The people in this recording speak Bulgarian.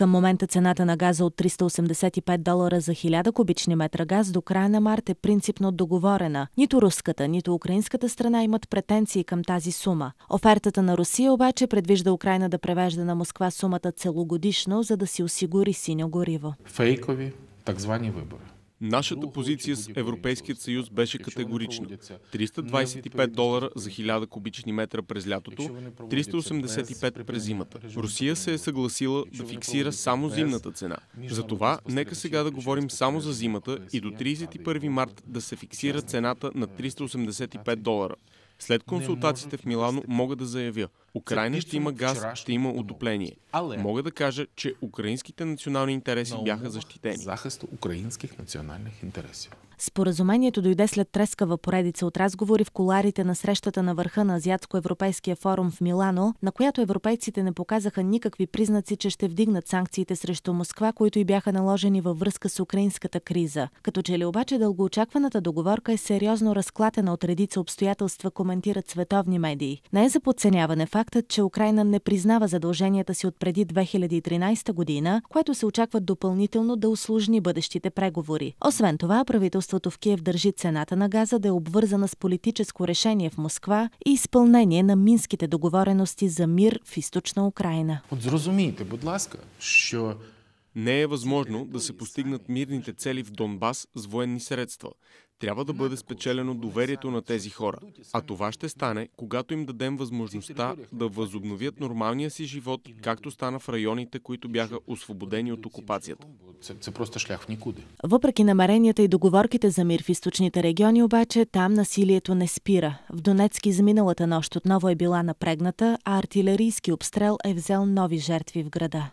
Към момента цената на газа от 385 долара за 1000 кубични метра газ до края на март е принципно договорена. Нито руската, нито украинската страна имат претенции към тази сума. Офертата на Русия обаче предвижда Украина да превежда на Москва сумата целогодишно, за да си осигури синьо гориво. Фейкови так звани вибори. Нашата позиция с Европейският съюз беше категорична. 325 долара за 1000 кубични метра през лятото, 385 през зимата. Русия се е съгласила да фиксира само зимната цена. Затова нека сега да говорим само за зимата и до 31 март да се фиксира цената на 385 долара. След консултациите в Милано мога да заявя, Украина ще има газ, ще има отопление. Мога да кажа, че украинските национални интереси бяха защитени. Захист украинских национальных интересов. Споразумението дойде след трескава поредица от разговори в коларите на срещата на върха на Азиатско-европейския форум в Милано, на която европейците не показаха никакви признаци, че ще вдигнат санкциите срещу Москва, които и бяха наложени във връзка с украинската криза. Като че ли обаче дългоочакваната договорка е сериозно разклатена от редица обстоятелства, коментират световни медии. Не е за подценяване фактът, че Украина не признава задълженията си от преди 2013 година, което се очаква допълнително да усложни бъдещите преговори. Освен това, правителството правителството в Киев държи цената на газа да е обвързана с политическо решение в Москва и изпълнение на минските договорености за мир в Істочна Україна. От будь ласка, що не е възможно да се постигнат мирните цели в Донбас с военни средства. Трябва да бъде спечелено доверието на тези хора. А това ще стане, когато им дадем възможността да възобновят нормалния си живот, както стана в районите, които бяха освободени от окупацията. Въпреки намеренията и договорките за мир в източните региони, обаче там насилието не спира. В Донецки изминалата нощ отново е била напрегната, а артилерийски обстрел е взел нови жертви в града.